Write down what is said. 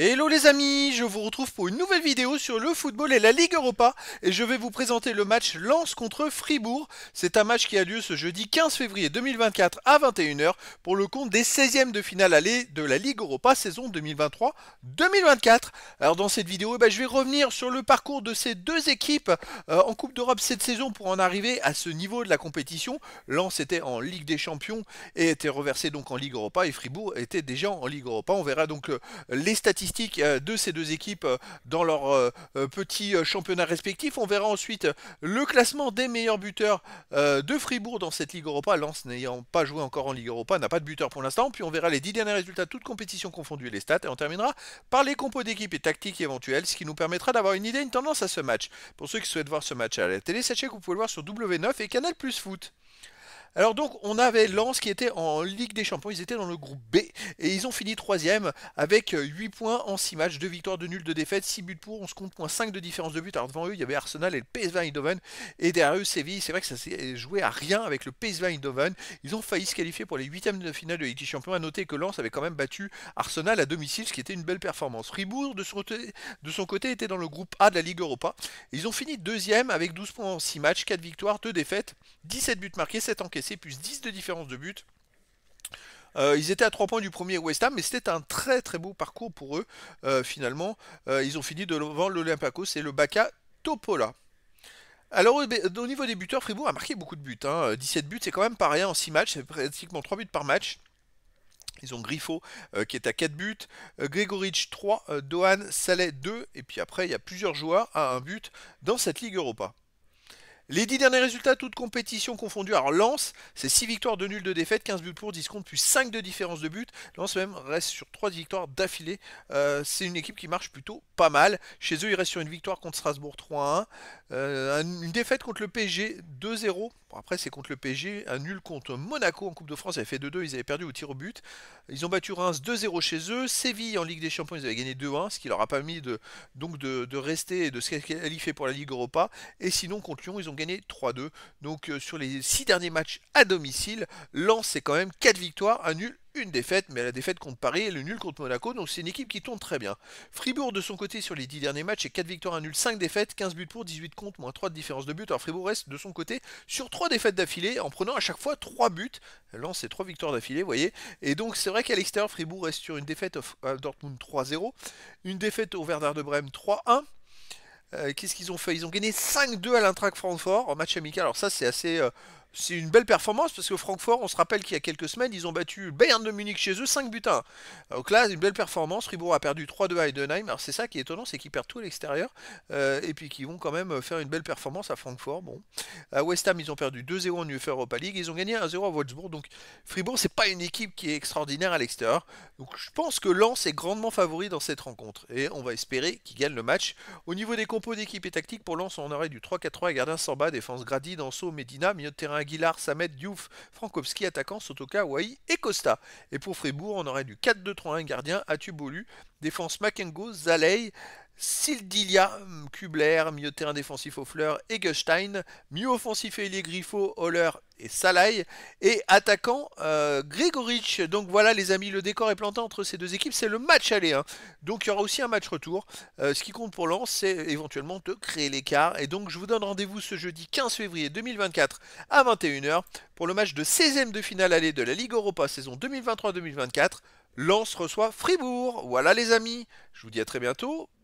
Hello les amis, je vous retrouve pour une nouvelle vidéo sur le football et la Ligue Europa et je vais vous présenter le match Lens contre Fribourg. C'est un match qui a lieu ce jeudi 15 février 2024 à 21h pour le compte des 16e de finale allée de la Ligue Europa saison 2023-2024. Alors dans cette vidéo, eh ben, je vais revenir sur le parcours de ces deux équipes euh, en Coupe d'Europe cette saison pour en arriver à ce niveau de la compétition. Lens était en Ligue des Champions et était reversé donc en Ligue Europa et Fribourg était déjà en Ligue Europa. On verra donc euh, les statistiques euh, de ces deux équipes euh, dans leur euh, petit championnat respectif. On verra ensuite le classement des meilleurs buteurs de Fribourg dans cette Ligue Europa. Lens n'ayant pas joué encore en Ligue Europa n'a pas de buteur pour l'instant. Puis on verra les 10 derniers résultats, toutes compétitions confondues et les stats. Et on terminera par les compos d'équipe et tactiques éventuelles, ce qui nous permettra d'avoir une idée, une tendance à ce match. Pour ceux qui souhaitent voir ce match à la télé, sachez que vous pouvez le voir sur W9 et Canal Plus Foot. Alors donc on avait Lens qui était en Ligue des Champions, ils étaient dans le groupe B et ils ont fini troisième avec 8 points en 6 matchs, 2 victoires, 2 nuls, 2 défaites, 6 buts pour, 11 compte points, 5 de différence de buts. Alors devant eux il y avait Arsenal et le PSV Eindhoven et derrière eux Séville, c'est vrai que ça s'est joué à rien avec le PSV Eindhoven. Ils ont failli se qualifier pour les huitièmes de finale de Ligue des Champions. À noter que Lens avait quand même battu Arsenal à domicile, ce qui était une belle performance. Fribourg de son, de son côté était dans le groupe A de la Ligue Europa. Ils ont fini deuxième avec 12 points en 6 matchs, 4 victoires, 2 défaites, 17 buts marqués, 7 encaissés plus 10 de différence de but. Euh, ils étaient à 3 points du premier West Ham, mais c'était un très très beau parcours pour eux. Euh, finalement, euh, ils ont fini devant l'Olympiakos et le Baka Topola. Alors au niveau des buteurs, Fribourg a marqué beaucoup de buts. 17 hein. buts, c'est quand même pas rien en 6 matchs, c'est pratiquement 3 buts par match. Ils ont Griffo qui est à 4 buts, euh, 3, Dohan, Saleh 2, et puis après il y a plusieurs joueurs à un but dans cette Ligue Europa. Les 10 derniers résultats, toutes compétitions confondues. Alors Lens, c'est 6 victoires, de nuls, de défaite 15 buts pour, 10 comptes, puis 5 de différence de but. Lens même reste sur 3 victoires d'affilée. Euh, c'est une équipe qui marche plutôt pas mal. Chez eux, il reste sur une victoire contre Strasbourg 3-1. Euh, une défaite contre le PSG 2-0. après, c'est contre le PSG. Un nul contre Monaco en Coupe de France. Ils avaient fait 2-2, ils avaient perdu au tir au but. Ils ont battu Reims 2-0 chez eux. Séville en Ligue des Champions, ils avaient gagné 2-1, ce qui leur a permis de, donc de, de rester et de se qualifier pour la Ligue Europa. Et sinon, contre Lyon, ils ont gagné 3-2. Donc euh, sur les 6 derniers matchs à domicile, Lens c'est quand même 4 victoires, un nul, une défaite, mais la défaite contre Paris et le nul contre Monaco, donc c'est une équipe qui tourne très bien. Fribourg de son côté sur les 10 derniers matchs, et 4 victoires, un nul, 5 défaites, 15 buts pour, 18 contre, moins 3 de différence de buts, Alors Fribourg reste de son côté sur 3 défaites d'affilée en prenant à chaque fois 3 buts. Lens c'est 3 victoires d'affilée, vous voyez. Et donc c'est vrai qu'à l'extérieur, Fribourg reste sur une défaite à Dortmund 3-0, une défaite au Verdard de Brême 3-1. Euh, qu'est-ce qu'ils ont fait Ils ont gagné 5-2 à l'Intrac Francfort en match amical. Alors ça, c'est assez euh, c'est une belle performance parce que Francfort, on se rappelle qu'il y a quelques semaines, ils ont battu Bayern de Munich chez eux 5 butins 1. Donc là, une belle performance. Fribourg a perdu 3-2 à Heidenheim. Alors c'est ça qui est étonnant, c'est qu'ils perdent tout à l'extérieur euh, et puis qu'ils vont quand même faire une belle performance à Francfort. Bon, à West Ham, ils ont perdu 2-0 en UEFA Europa League. Ils ont gagné 1-0 à Wolfsburg. Donc Fribourg, c'est pas une équipe qui est extraordinaire à l'extérieur. Donc je pense que Lens est grandement favori dans cette rencontre et on va espérer qu'il gagne le match. Au niveau des compos d'équipe et tactique, pour Lens, on aurait du 3-4-3 et gardien Samba, défense Grady, Danso, Medina, milieu de terrain Aguilar, Samet, Diouf, Frankowski, attaquant, Sotoka, Wai et Costa. Et pour Fribourg, on aurait du 4-2-3-1 gardien, Atubolu, défense Makengo, Zalei, Sildilia, Kubler, milieu de terrain défensif aux et Gustein, Mieux offensif les Griffo, Holler et Salai, et attaquant euh, Donc voilà les amis, le décor est planté entre ces deux équipes, c'est le match aller. Hein. Donc il y aura aussi un match retour. Euh, ce qui compte pour Lens, c'est éventuellement de créer l'écart. Et donc je vous donne rendez-vous ce jeudi 15 février 2024 à 21h pour le match de 16e de finale aller de la Ligue Europa saison 2023-2024. Lens reçoit Fribourg. Voilà les amis, je vous dis à très bientôt